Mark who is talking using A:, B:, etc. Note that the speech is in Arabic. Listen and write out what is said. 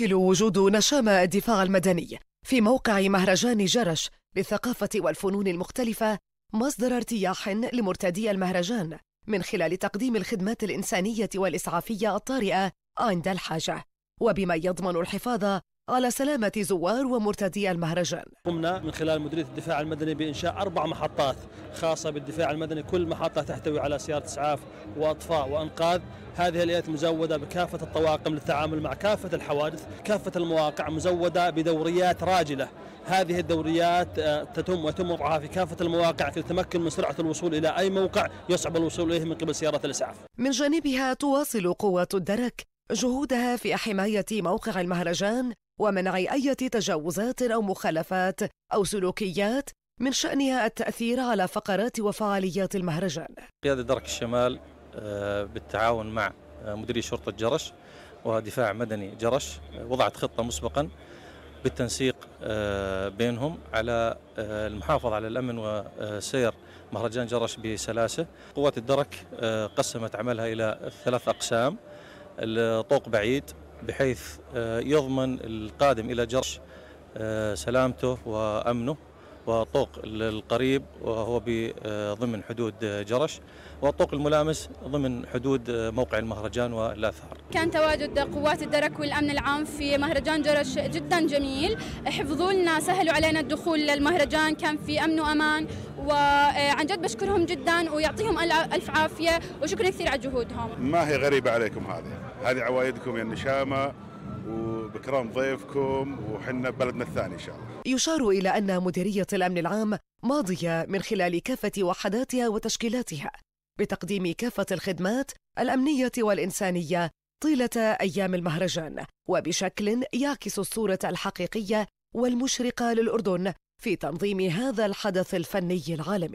A: يشكل وجود نشام الدفاع المدني في موقع مهرجان جرش للثقافة والفنون المختلفة مصدر ارتياح لمرتدي المهرجان من خلال تقديم الخدمات الإنسانية والإسعافية الطارئة عند الحاجة وبما يضمن الحفاظ على سلامة زوار ومرتدي المهرجان
B: قمنا من خلال مديرية الدفاع المدني بإنشاء أربع محطات خاصة بالدفاع المدني كل محطة تحتوي على سيارة إسعاف وأطفاء وأنقاذ هذه الآليات مزودة بكافة الطواقم للتعامل مع كافة الحوادث كافة المواقع مزودة بدوريات راجلة هذه الدوريات آه، تتم ويتم وضعها في كافة المواقع للتمكن من سرعة الوصول إلى أي موقع يصعب الوصول إليه من قبل سيارة الإسعاف
A: من جانبها تواصل قوات الدرك جهودها في حماية موقع المهرجان ومنع أي تجاوزات أو مخالفات أو سلوكيات من شأنها التأثير على فقرات وفعاليات المهرجان
C: قيادة درك الشمال آه، بالتعاون مع آه، مدير شرطة جرش ودفاع مدني جرش آه، وضعت خطة مسبقا بالتنسيق بينهم على المحافظة على الأمن وسير مهرجان جرش بسلاسة قوات الدرك قسمت عملها إلى ثلاث أقسام الطوق بعيد بحيث آه، يضمن القادم إلى جرش آه، سلامته وأمنه وطوق القريب وهو آه، ضمن حدود جرش والطوق الملامس ضمن حدود موقع المهرجان والآثار
D: كان تواجد قوات الدرك والأمن العام في مهرجان جرش جدا جميل حفظوا لنا سهلوا علينا الدخول للمهرجان كان في أمن وأمان وعن جد بشكرهم جدا ويعطيهم ألف عافية وشكرا
A: كثير على جهودهم
B: ما هي غريبة عليكم هذه هذه عوايدكم يا النشامه وبكرام ضيفكم وحنا بلدنا الثاني ان شاء الله.
A: يشار الى ان مديريه الامن العام ماضيه من خلال كافه وحداتها وتشكيلاتها بتقديم كافه الخدمات الامنيه والانسانيه طيله ايام المهرجان وبشكل يعكس الصوره الحقيقيه والمشرقه للاردن في تنظيم هذا الحدث الفني العالمي.